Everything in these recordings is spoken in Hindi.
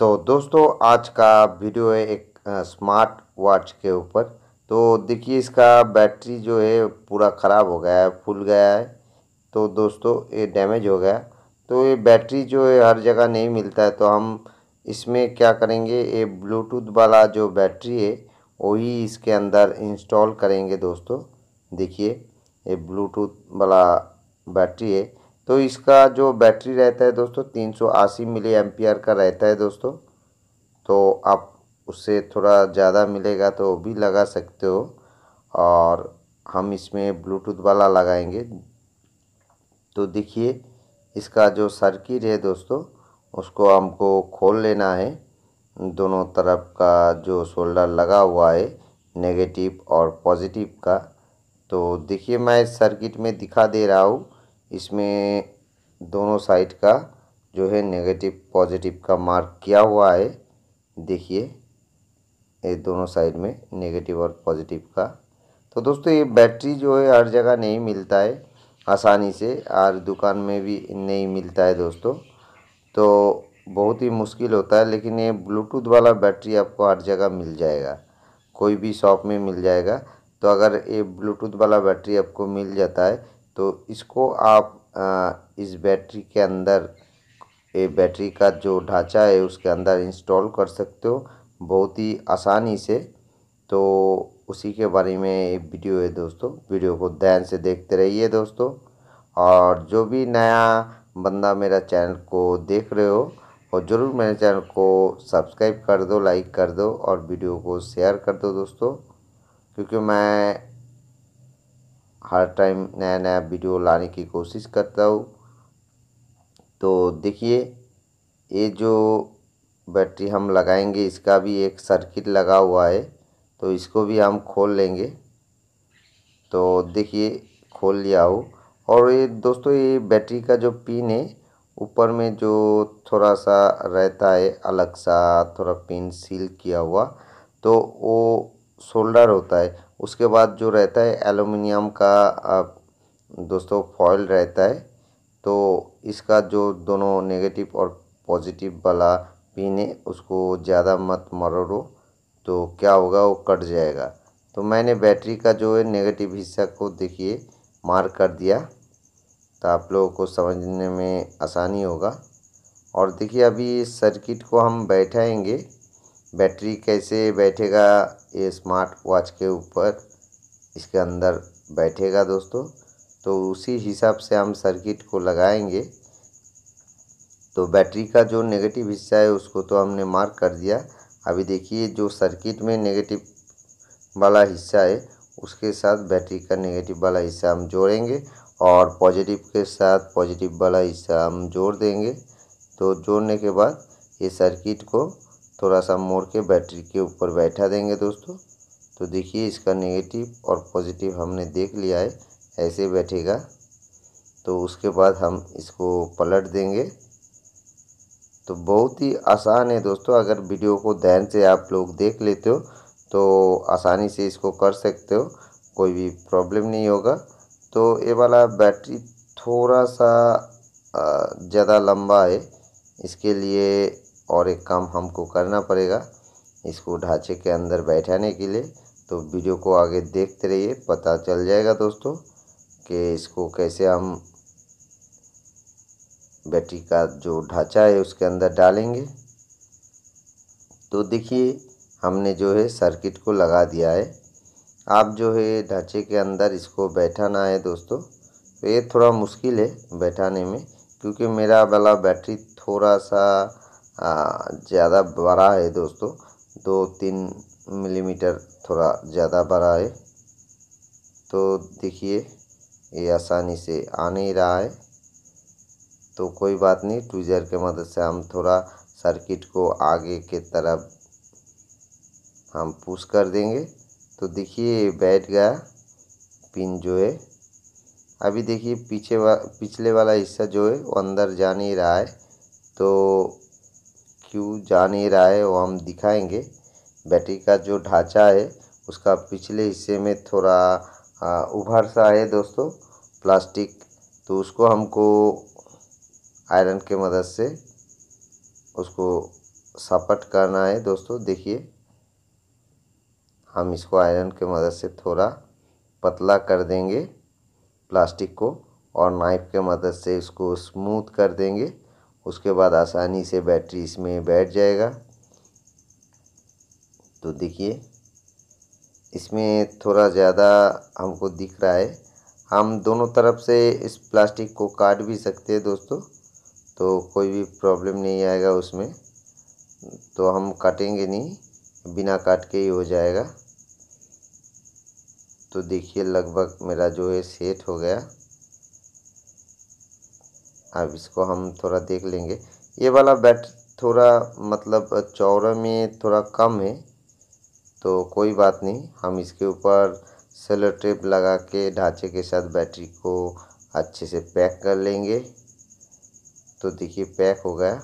तो दोस्तों आज का वीडियो है एक स्मार्ट वॉच के ऊपर तो देखिए इसका बैटरी जो है पूरा ख़राब हो गया है फूल गया है तो दोस्तों ये डैमेज हो गया तो ये बैटरी जो है हर जगह नहीं मिलता है तो हम इसमें क्या करेंगे ये ब्लूटूथ वाला जो बैटरी है वही इसके अंदर इंस्टॉल करेंगे दोस्तों देखिए ये ब्लूटूथ वाला बैटरी है तो इसका जो बैटरी रहता है दोस्तों तीन सौ अस्सी एम का रहता है दोस्तों तो आप उससे थोड़ा ज़्यादा मिलेगा तो भी लगा सकते हो और हम इसमें ब्लूटूथ वाला लगाएंगे तो देखिए इसका जो सर्किट है दोस्तों उसको हमको खोल लेना है दोनों तरफ का जो सोल्डर लगा हुआ है नेगेटिव और पॉजिटिव का तो देखिए मैं इस सर्किट में दिखा दे रहा हूँ इसमें दोनों साइड का जो है नेगेटिव पॉजिटिव का मार्क किया हुआ है देखिए ये दोनों साइड में नेगेटिव और पॉजिटिव का तो दोस्तों ये बैटरी जो है हर जगह नहीं मिलता है आसानी से और दुकान में भी नहीं मिलता है दोस्तों तो बहुत ही मुश्किल होता है लेकिन ये ब्लूटूथ वाला बैटरी आपको हर जगह मिल जाएगा कोई भी शॉप में मिल जाएगा तो अगर ये ब्लूटूथ वाला बैटरी आपको मिल जाता है तो इसको आप इस बैटरी के अंदर ये बैटरी का जो ढांचा है उसके अंदर इंस्टॉल कर सकते हो बहुत ही आसानी से तो उसी के बारे में ये वीडियो है दोस्तों वीडियो को ध्यान से देखते रहिए दोस्तों और जो भी नया बंदा मेरा चैनल को देख रहे हो और ज़रूर मेरे चैनल को सब्सक्राइब कर दो लाइक कर दो और वीडियो को शेयर कर दो दोस्तों क्योंकि मैं हर टाइम नया नया वीडियो लाने की कोशिश करता हूँ तो देखिए ये जो बैटरी हम लगाएंगे इसका भी एक सर्किट लगा हुआ है तो इसको भी हम खोल लेंगे तो देखिए खोल लिया हो और ये दोस्तों ये बैटरी का जो पिन है ऊपर में जो थोड़ा सा रहता है अलग सा थोड़ा पिन सील किया हुआ तो वो शोल्डर होता है उसके बाद जो रहता है एलुमिनियम का दोस्तों फॉयल रहता है तो इसका जो दोनों नेगेटिव और पॉजिटिव वाला पिन है उसको ज़्यादा मत मरोड़ो तो क्या होगा वो कट जाएगा तो मैंने बैटरी का जो है नेगेटिव हिस्सा को देखिए मार कर दिया तो आप लोगों को समझने में आसानी होगा और देखिए अभी सर्किट को हम बैठाएंगे बैटरी कैसे बैठेगा ये स्मार्ट वॉच के ऊपर इसके अंदर बैठेगा दोस्तों तो उसी हिसाब से हम सर्किट को लगाएंगे तो बैटरी का जो नेगेटिव हिस्सा है उसको तो हमने मार्क कर दिया अभी देखिए जो सर्किट में नेगेटिव वाला हिस्सा है उसके साथ बैटरी का नेगेटिव वाला हिस्सा हम जोड़ेंगे और पॉजिटिव के साथ पॉजिटिव वाला हिस्सा हम जोड़ देंगे तो जोड़ने के बाद ये सर्किट को थोड़ा सा मोड़ के बैटरी के ऊपर बैठा देंगे दोस्तों तो देखिए इसका नेगेटिव और पॉजिटिव हमने देख लिया है ऐसे बैठेगा तो उसके बाद हम इसको पलट देंगे तो बहुत ही आसान है दोस्तों अगर वीडियो को ध्यान से आप लोग देख लेते हो तो आसानी से इसको कर सकते हो कोई भी प्रॉब्लम नहीं होगा तो ये वाला बैटरी थोड़ा सा ज़्यादा लंबा है इसके लिए और एक काम हमको करना पड़ेगा इसको ढांचे के अंदर बैठाने के लिए तो वीडियो को आगे देखते रहिए पता चल जाएगा दोस्तों कि इसको कैसे हम बैटरी का जो ढांचा है उसके अंदर डालेंगे तो देखिए हमने जो है सर्किट को लगा दिया है आप जो है ढांचे के अंदर इसको बैठाना है दोस्तों तो ये थोड़ा मुश्किल है बैठाने में क्योंकि मेरा वाला बैटरी थोड़ा सा ज़्यादा बड़ा है दोस्तों दो तीन मिलीमीटर थोड़ा ज़्यादा बड़ा है तो देखिए ये आसानी से आ नहीं रहा है तो कोई बात नहीं ट्विज़र के मदद से हम थोड़ा सर्किट को आगे के तरफ हम पुश कर देंगे तो देखिए बैठ गया पिन जो है अभी देखिए पीछे वा पिछले वाला हिस्सा जो है वो अंदर जा नहीं रहा है तो क्यों जा नहीं रहा है वो हम दिखाएंगे बैटरी का जो ढांचा है उसका पिछले हिस्से में थोड़ा उभर सा है दोस्तों प्लास्टिक तो उसको हमको आयरन के मदद से उसको सपट करना है दोस्तों देखिए हम इसको आयरन के मदद से थोड़ा पतला कर देंगे प्लास्टिक को और नाइफ के मदद से इसको स्मूथ कर देंगे उसके बाद आसानी से बैटरी इसमें बैठ जाएगा तो देखिए इसमें थोड़ा ज़्यादा हमको दिख रहा है हम दोनों तरफ से इस प्लास्टिक को काट भी सकते हैं दोस्तों तो कोई भी प्रॉब्लम नहीं आएगा उसमें तो हम काटेंगे नहीं बिना काट के ही हो जाएगा तो देखिए लगभग मेरा जो है सेट हो गया अब इसको हम थोड़ा देख लेंगे ये वाला बैट थोड़ा मतलब चौड़ा में थोड़ा कम है तो कोई बात नहीं हम इसके ऊपर सेलो टेप लगा के ढांचे के साथ बैटरी को अच्छे से पैक कर लेंगे तो देखिए पैक हो गया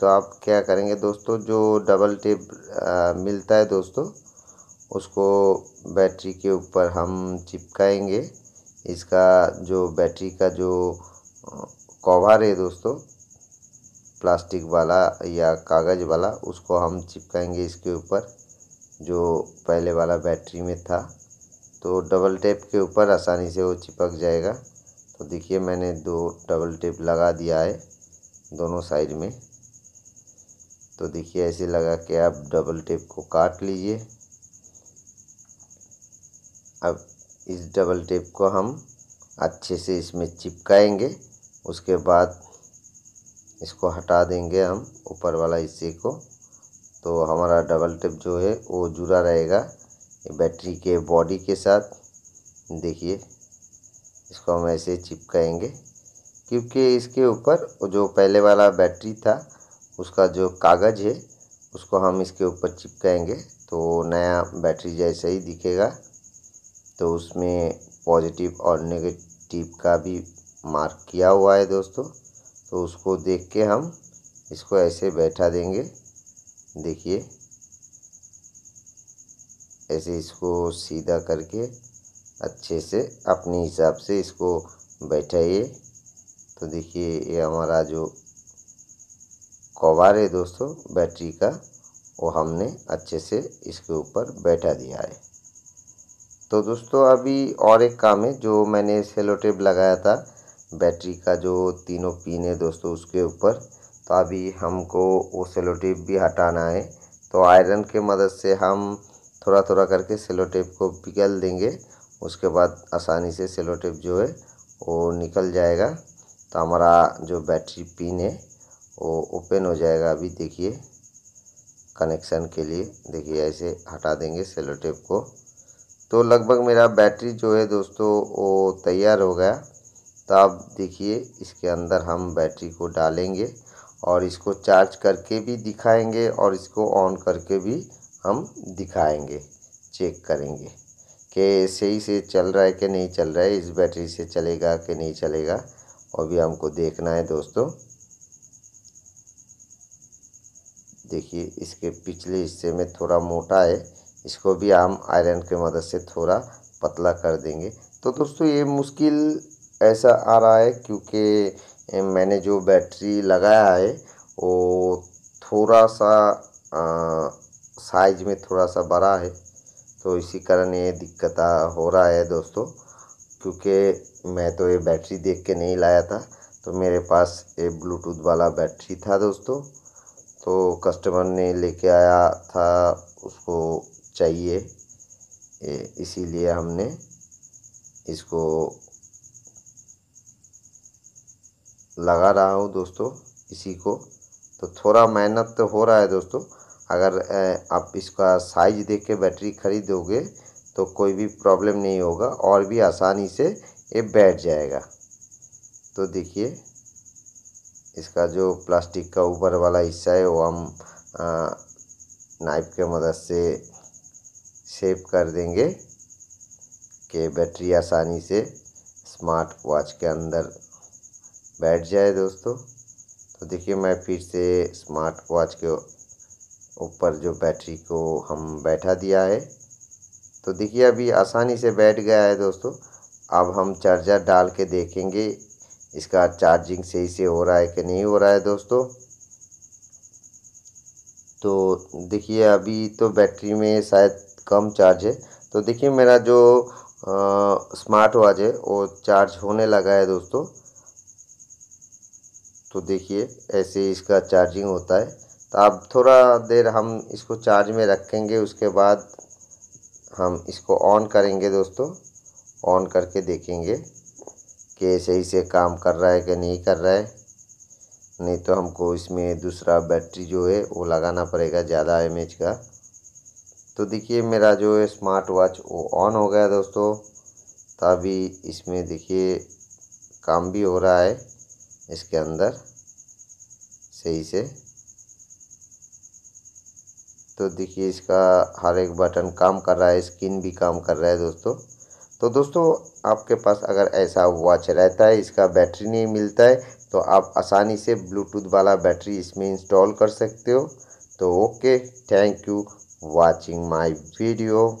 तो आप क्या करेंगे दोस्तों जो डबल टेप मिलता है दोस्तों उसको बैटरी के ऊपर हम चिपकाएंगे इसका जो बैटरी का जो कवर है दोस्तों प्लास्टिक वाला या कागज़ वाला उसको हम चिपकाएंगे इसके ऊपर जो पहले वाला बैटरी में था तो डबल टेप के ऊपर आसानी से वो चिपक जाएगा तो देखिए मैंने दो डबल टेप लगा दिया है दोनों साइड में तो देखिए ऐसे लगा के आप डबल टेप को काट लीजिए अब इस डबल टेप को हम अच्छे से इसमें चिपकाएंगे उसके बाद इसको हटा देंगे हम ऊपर वाला हिस्से को तो हमारा डबल टेप जो है वो जुड़ा रहेगा बैटरी के बॉडी के साथ देखिए इसको हम ऐसे चिपकाएंगे क्योंकि इसके ऊपर जो पहले वाला बैटरी था उसका जो कागज़ है उसको हम इसके ऊपर चिपकाएंगे तो नया बैटरी जैसे ही दिखेगा तो उसमें पॉजिटिव और नेगेटिव का भी मार्क किया हुआ है दोस्तों तो उसको देख के हम इसको ऐसे बैठा देंगे देखिए ऐसे इसको सीधा करके अच्छे से अपने हिसाब से इसको बैठाइए तो देखिए ये हमारा जो कवर है दोस्तों बैटरी का वो हमने अच्छे से इसके ऊपर बैठा दिया है तो दोस्तों अभी और एक काम है जो मैंने सेलो टेप लगाया था बैटरी का जो तीनों पिन है दोस्तों उसके ऊपर तो अभी हमको वो सेलो टेप भी हटाना है तो आयरन के मदद से हम थोड़ा थोड़ा करके सेलो टेप को पिघल देंगे उसके बाद आसानी से सेलो टेप जो है वो निकल जाएगा तो हमारा जो बैटरी पिन है वो ओपन हो जाएगा अभी देखिए कनेक्शन के लिए देखिए ऐसे हटा देंगे सेलो टेप को तो लगभग मेरा बैटरी जो है दोस्तों वो तैयार हो गया तो आप देखिए इसके अंदर हम बैटरी को डालेंगे और इसको चार्ज करके भी दिखाएंगे और इसको ऑन करके भी हम दिखाएंगे चेक करेंगे कि सही से चल रहा है कि नहीं चल रहा है इस बैटरी से चलेगा कि नहीं चलेगा और भी हमको देखना है दोस्तों देखिए इसके पिछले हिस्से में थोड़ा मोटा है इसको भी हम आयरन की मदद से थोड़ा पतला कर देंगे तो दोस्तों ये मुश्किल ऐसा आ रहा है क्योंकि मैंने जो बैटरी लगाया है वो थोड़ा सा साइज में थोड़ा सा बड़ा है तो इसी कारण ये दिक्कत हो रहा है दोस्तों क्योंकि मैं तो ये बैटरी देख के नहीं लाया था तो मेरे पास ये ब्लूटूथ वाला बैटरी था दोस्तों तो कस्टमर ने लेके आया था उसको चाहिए इसीलिए हमने इसको लगा रहा हूँ दोस्तों इसी को तो थोड़ा मेहनत तो हो रहा है दोस्तों अगर आप इसका साइज देख के बैटरी खरीदोगे तो कोई भी प्रॉब्लम नहीं होगा और भी आसानी से ये बैठ जाएगा तो देखिए इसका जो प्लास्टिक का ऊपर वाला हिस्सा है वो हम नाइफ के मदद से सेव कर देंगे कि बैटरी आसानी से स्मार्ट वॉच के अंदर बैठ जाए दोस्तों तो देखिए मैं फिर से स्मार्ट वॉच के ऊपर जो बैटरी को हम बैठा दिया है तो देखिए अभी आसानी से बैठ गया है दोस्तों अब हम चार्जर डाल के देखेंगे इसका चार्जिंग सही से हो रहा है कि नहीं हो रहा है दोस्तों तो देखिए अभी तो बैटरी में शायद कम चार्ज है तो देखिए मेरा जो स्मार्ट वॉच है वो चार्ज होने लगा है दोस्तों तो देखिए ऐसे इसका चार्जिंग होता है तो अब थोड़ा देर हम इसको चार्ज में रखेंगे उसके बाद हम इसको ऑन करेंगे दोस्तों ऑन करके देखेंगे कि सही से काम कर रहा है कि नहीं कर रहा है नहीं तो हमको इसमें दूसरा बैटरी जो है वो लगाना पड़ेगा ज़्यादा एम का तो देखिए मेरा जो स्मार्ट वॉच वो ऑन हो गया दोस्तों तभी इसमें देखिए काम भी हो रहा है इसके अंदर सही से तो देखिए इसका हर एक बटन काम कर रहा है स्किन भी काम कर रहा है दोस्तों तो दोस्तों आपके पास अगर ऐसा वॉच रहता है इसका बैटरी नहीं मिलता है तो आप आसानी से ब्लूटूथ वाला बैटरी इसमें इंस्टॉल कर सकते हो तो okay thank you watching my video